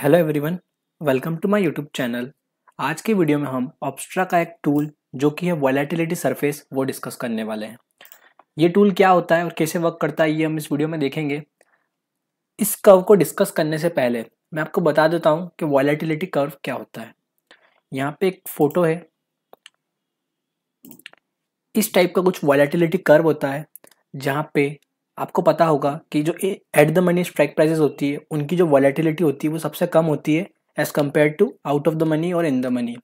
hello everyone welcome to my YouTube channel आज के video में हम ऑब्स्ट्रा का एक टूल जो कि है वॉलेटिलिटी सरफेस वो डिस्कस करने वाले हैं ये टूल क्या होता है और कैसे वर्क करता है ये हम इस वीडियो में देखेंगे इस कर्व को डिस्कस करने से पहले मैं आपको बता देता हूँ कि वॉलेटिलिटी कर्व क्या होता है यहाँ पर एक फ़ोटो है इस टाइप का कुछ वॉलेटिलिटी कर्व होता है जहाँ पे आपको पता होगा कि जो at the money strike prices होती है उनकी जो वॉलेटिलिटी होती है वो सबसे कम होती है as compare to out of the money और इन द मनी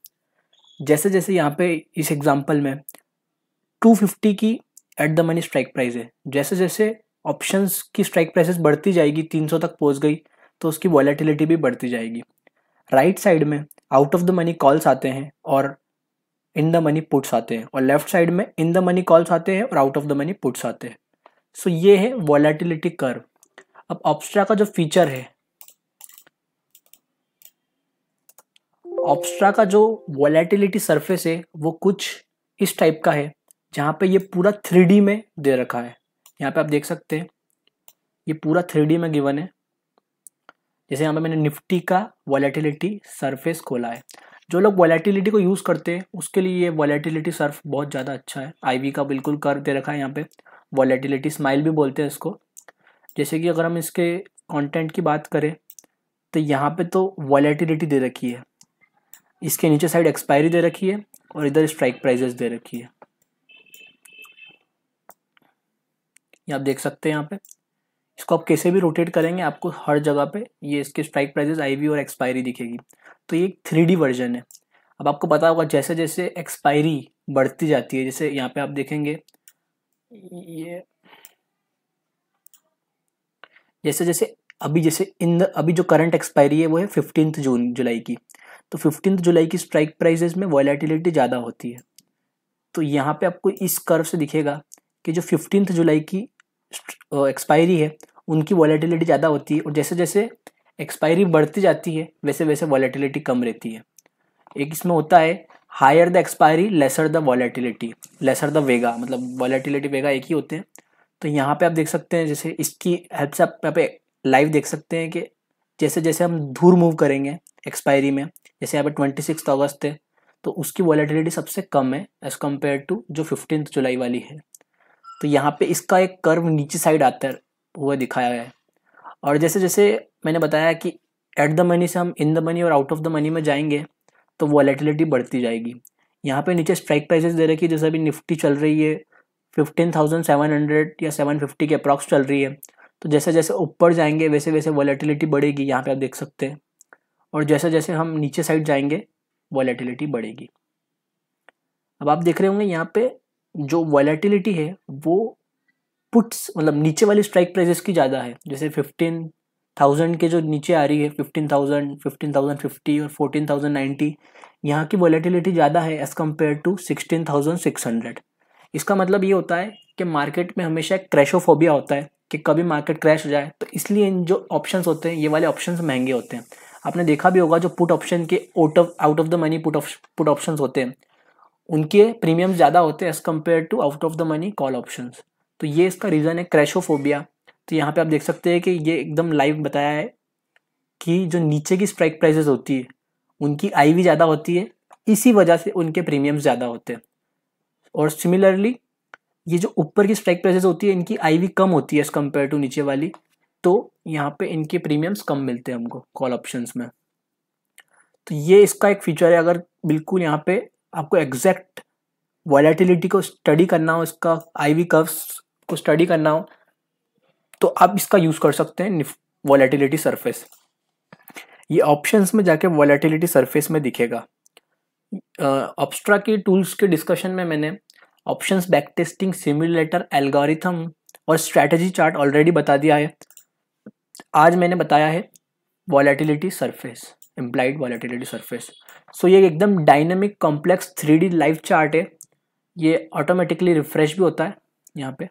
जैसे जैसे यहाँ पे इस एग्जाम्पल में 250 की at the money strike price है जैसे जैसे ऑप्शंस की स्ट्राइक प्राइसेस बढ़ती जाएगी 300 तक पहुँच गई तो उसकी वॉलेटिलिटी भी बढ़ती जाएगी राइट right साइड में out of the money calls आते हैं और इन द मनी पुट्स आते हैं और लेफ्ट साइड में इन द मनी कॉल्स आते हैं और out of the money puts आते हैं सो so, ये है वॉलेटिलिटी कर अब ऑप्स्ट्रा का जो फीचर है ऑप्स्ट्रा का जो वॉलेटिलिटी सरफेस है वो कुछ इस टाइप का है जहाँ पे ये पूरा थ्री में दे रखा है यहाँ पे आप देख सकते हैं ये पूरा थ्री में गिवन है जैसे यहाँ पे मैंने निफ्टी का वॉलेटिलिटी सरफेस खोला है जो लोग वॉलेटिलिटी को यूज़ करते हैं उसके लिए ये वॉलेटिलिटी सर्फ बहुत ज़्यादा अच्छा है आईवी का बिल्कुल कर दे रखा है यहाँ पे वॉलेटिलिटी स्माइल भी बोलते हैं इसको जैसे कि अगर हम इसके कंटेंट की बात करें तो यहाँ पे तो वॉलेटिलिटी दे रखी है इसके नीचे साइड एक्सपायरी दे रखी है और इधर स्ट्राइक प्राइजेस दे रखी है ये आप देख सकते हैं यहाँ पे इसको आप कैसे भी रोटेट करेंगे आपको हर जगह पे ये इसके स्ट्राइक प्राइजेस आई और एक्सपायरी दिखेगी तो ये एक थ्री वर्जन है अब आपको पता होगा जैसे जैसे एक्सपायरी बढ़ती जाती है जैसे यहाँ पे आप देखेंगे ये जैसे जैसे अभी जैसे इन अभी जो करंट एक्सपायरी है वो है फिफ्टींथ जून जुलाई की तो फिफ्टींथ जुलाई की स्ट्राइक प्राइजेस में वॉलेटिलिटी ज़्यादा होती है तो यहाँ पे आपको इस कर्व से दिखेगा कि जो फिफ्टींथ जुलाई की एक्सपायरी है उनकी वॉलेटिलिटी ज़्यादा होती है और जैसे जैसे एक्सपायरी बढ़ती जाती है वैसे वैसे वॉलेटिलिटी कम रहती है एक इसमें होता है higher the expiry lesser the volatility lesser the vega मतलब वॉलेटिलिटी वेगा एक ही होते हैं तो यहाँ पे आप देख सकते हैं जैसे इसकी हेल्प से आप यहाँ पे लाइव देख सकते हैं कि जैसे जैसे हम दूर मूव करेंगे एक्सपायरी में जैसे यहाँ पे ट्वेंटी सिक्स अगस्त है तो उसकी वॉलेटिलिटी सबसे कम है एज़ कम्पेयर टू जो फिफ्टीन जुलाई वाली है तो यहाँ पे इसका एक कर्व नीचे साइड आता हुआ दिखाया है और जैसे जैसे मैंने बताया कि एट द मनी से हम इन द मनी और आउट ऑफ द मनी में जाएंगे तो वॉलेटिलिटी बढ़ती जाएगी यहाँ पे नीचे स्ट्राइक प्राइसेस दे रखी है जैसे अभी निफ्टी चल रही है फिफ्टीन थाउजेंड सेवन हंड्रेड या सेवन फिफ्टी के अप्रॉक्स चल रही है तो जैसे जैसे ऊपर जाएंगे वैसे वैसे वॉलेटिलिटी बढ़ेगी यहाँ पे आप देख सकते हैं और जैसे जैसे हम नीचे साइड जाएंगे वॉलेटिलिटी बढ़ेगी अब आप देख रहे होंगे यहाँ पे जो वॉलेटिलिटी है वो पुट्स मतलब नीचे वाली स्ट्राइक प्राइजेस की ज़्यादा है जैसे फिफ्टीन थाउजेंड के जो नीचे आ रही है fifteen thousand fifteen thousand fifty और फोर्टीन थाउजेंड नाइन्टी यहाँ की वॉलेटिलिटी ज़्यादा है as compare to sixteen thousand six hundred इसका मतलब ये होता है कि मार्केट में हमेशा एक क्रैशोफोबिया होता है कि कभी मार्केट क्रैश हो जाए तो इसलिए इन जो ऑप्शंस होते हैं ये वाले ऑप्शंस महंगे होते हैं आपने देखा भी होगा जो पुट ऑप्शन के out of out of the money put put option होते हैं उनके प्रीमियम ज़्यादा होते हैं as compare to out of the money call option तो ये इसका रीज़न है क्रैशोफोबिया तो यहाँ पे आप देख सकते हैं कि ये एकदम लाइव बताया है कि जो नीचे की स्ट्राइक प्राइसेस होती है उनकी आई भी ज़्यादा होती है इसी वजह से उनके प्रीमियम्स ज़्यादा होते हैं और सिमिलरली ये जो ऊपर की स्ट्राइक प्राइसेस होती है इनकी आई भी कम होती है एज़ कम्पेयर टू नीचे वाली तो यहाँ पे इनके प्रीमियम्स कम मिलते हैं हमको कॉल ऑप्शंस में तो ये इसका एक फीचर है अगर बिल्कुल यहाँ पे आपको एग्जैक्ट वॉलेटिलिटी को स्टडी करना हो इसका आई वी कर्व्स को स्टडी करना हो तो आप इसका यूज कर सकते हैं वॉलेटिलिटी सरफेस ये ऑप्शंस में जाके वॉलेटिलिटी सरफेस में दिखेगा ऑप्स्ट्रा के टूल्स के डिस्कशन में मैंने options back testing simulator algorithm और स्ट्रेटजी चार्ट ऑलरेडी बता दिया है आज मैंने बताया है volatility surface implied volatility surface so ये एकदम dynamic complex three D live chart है ये ऑटोमेटिकली रिफ्रेश भी होता है यहाँ पे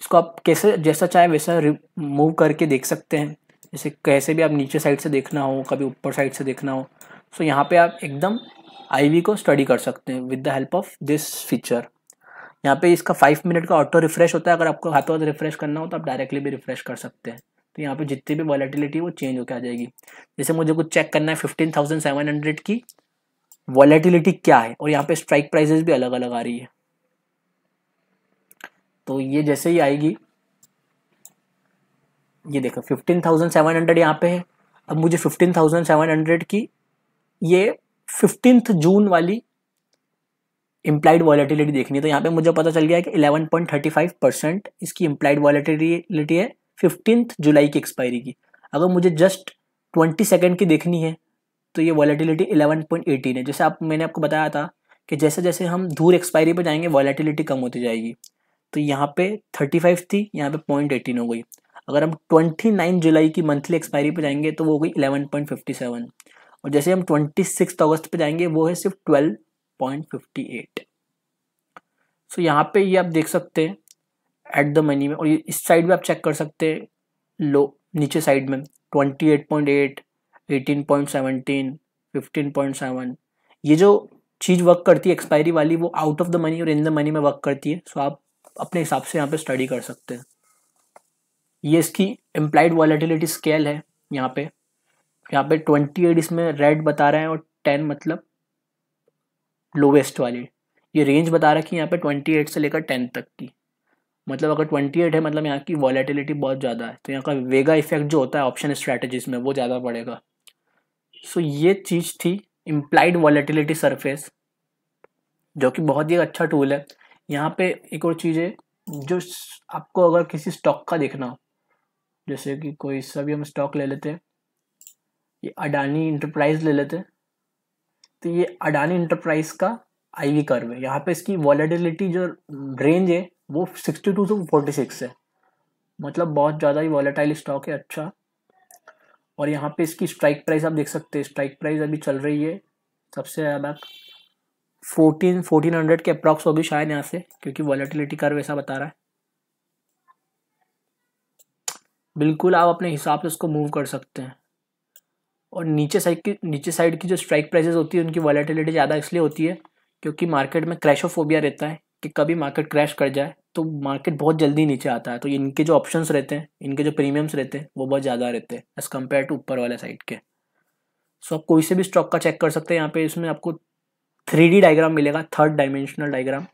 इसको आप कैसे जैसा चाहे वैसा मूव करके देख सकते हैं जैसे कैसे भी आप नीचे साइड से देखना हो कभी ऊपर साइड से देखना हो सो so, यहाँ पे आप एकदम आईवी को स्टडी कर सकते हैं with the help of this feature यहाँ पे इसका फाइव मिनट का ऑटो रिफ्रेश होता है अगर आपको हाथों हाथ रिफ्रेश करना हो तो आप डायरेक्टली भी रिफ्रेश कर सकते हैं तो यहाँ पे जितनी भी वॉलेटिलिटी वो चेंज होकर आ जाएगी जैसे मुझे कुछ चेक करना है फिफ्टीन थाउजेंड सेवन हंड्रेड की वॉलेटिलिटी क्या है और यहाँ पे स्ट्राइक प्राइजेस भी अलग अलग आ रही है तो ये जैसे ही आएगी ये देखो फिफ्टीन थाउजेंड सेवन हंड्रेड यहाँ पे है अब मुझे फिफ्टीन थाउजेंड सेवन हंड्रेड की ये फिफ्टींथ जून वाली इम्प्लाइड वॉलेटिलिटी देखनी है तो यहाँ पे मुझे पता चल गया है कि eleven point thirty five percent इसकी इम्प्लाइड वॉलेटिलिटी है फिफ्टींथ जुलाई की एक्सपायरी की अगर मुझे जस्ट ट्वेंटी सेकेंड की देखनी है तो ये वॉलेटिलिटी इलेवन पॉइंट एटीन है जैसे आप मैंने आपको बताया था कि जैसे जैसे हम दूर एक्सपायरी पर जाएंगे वॉलेटिलिटी कम होती जाएगी तो यहाँ पे 35 थी यहाँ पे पॉइंट एटीन हो गई अगर हम 29 जुलाई की मंथली एक्सपायरी पे जाएंगे तो वो हो गई 11.57 और जैसे हम 26 अगस्त पे जाएंगे वो है सिर्फ 12.58 सो यहाँ पे ये आप देख सकते हैं एट द मनी में और ये इस साइड भी आप चेक कर सकते हैं लो नीचे साइड में 28.8 18.17 15.7 ये जो चीज़ वर्क करती है एक्सपायरी वाली वो आउट ऑफ द मनी और इन द मनी में वर्क करती है सो so आप अपने हिसाब से यहाँ पे स्टडी कर सकते हैं ये इसकी एम्प्लाइड वॉलेटिलिटी स्केल है यहाँ पे यहाँ पे ट्वेंटी एट इसमें रेड बता रहे हैं और टेन मतलब लोवेस्ट वाली ये रेंज बता रखी है यहाँ पे ट्वेंटी एट से लेकर टेन तक की मतलब अगर ट्वेंटी एट है मतलब यहाँ की वॉलेटिलिटी बहुत ज़्यादा है तो यहाँ का वेगा इफेक्ट जो होता है ऑप्शन स्ट्रैटेजीज में वो ज़्यादा पड़ेगा सो so, ये चीज़ थी इम्प्लाइड वॉलेटिलिटी सरफेस जो कि बहुत ही अच्छा टूल है यहाँ पे एक और चीज़ है जो आपको अगर किसी स्टॉक का देखना हो जैसे कि कोई सा भी हम स्टॉक ले लेते हैं ये अडानी इंटरप्राइज ले लेते हैं तो ये अडानी इंटरप्राइज का आई वी कर्व है यहाँ पे इसकी वॉलेटिलिटी जो रेंज है वो sixty two to forty six है मतलब बहुत ज़्यादा ही वॉलेटाइल स्टॉक है अच्छा और यहाँ पे इसकी स्ट्राइक प्राइस आप देख सकते हैं स्ट्राइक प्राइस अभी चल रही है सबसे ज़्यादा फोर्टीन फोर्टीन हंड्रेड के अप्रॉक्स होगी शायद यहाँ से क्योंकि वॉलेटिलिटी कर वैसा बता रहा है बिल्कुल आप अपने हिसाब से उसको मूव कर सकते हैं और नीचे साइड की नीचे साइड की जो स्ट्राइक प्राइसेस होती है उनकी वॉलेटिलिटी ज़्यादा इसलिए होती है क्योंकि मार्केट में क्रैशोफोबिया रहता है कि कभी मार्केट क्रैश कर जाए तो मार्केट बहुत जल्दी नीचे आता है तो इनके जो ऑप्शंस रहते हैं इनके जो प्रीमियम्स रहते हैं वो बहुत ज़्यादा रहते हैं एज़ कम्पेयर टू ऊपर वाले साइड के सो so, आप कोई से भी स्टॉक का चेक कर सकते हैं यहाँ पे इसमें आपको थ्री डी डायग्राम मिलेगा थर्ड डायमेंशनल डायग्राम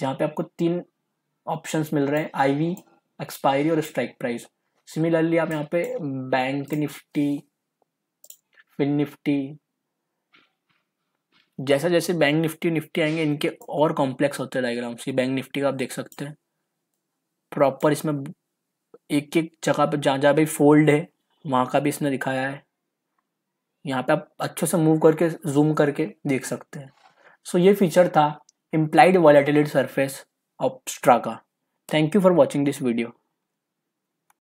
जहाँ पे आपको तीन ऑप्शंस मिल रहे हैं आईवी एक्सपायरी और स्ट्राइक प्राइस सिमिलरली आप यहाँ पे बैंक निफ्टी फिन निफ्टी जैसा जैसे बैंक निफ्टी निफ्टी आएंगे इनके और कॉम्प्लेक्स होते हैं डायग्राम ये बैंक निफ्टी का आप देख सकते हैं प्रॉपर इसमें एक एक जगह पर जहाँ जहाँ भी फोल्ड है वहाँ का भी इसने दिखाया है यहाँ पे आप अच्छे से मूव करके जूम करके देख सकते हैं सो ये फीचर था इम्प्लाइड वॉलेटिलिटी सरफेस ऑफ स्ट्रा का thank you for watching this video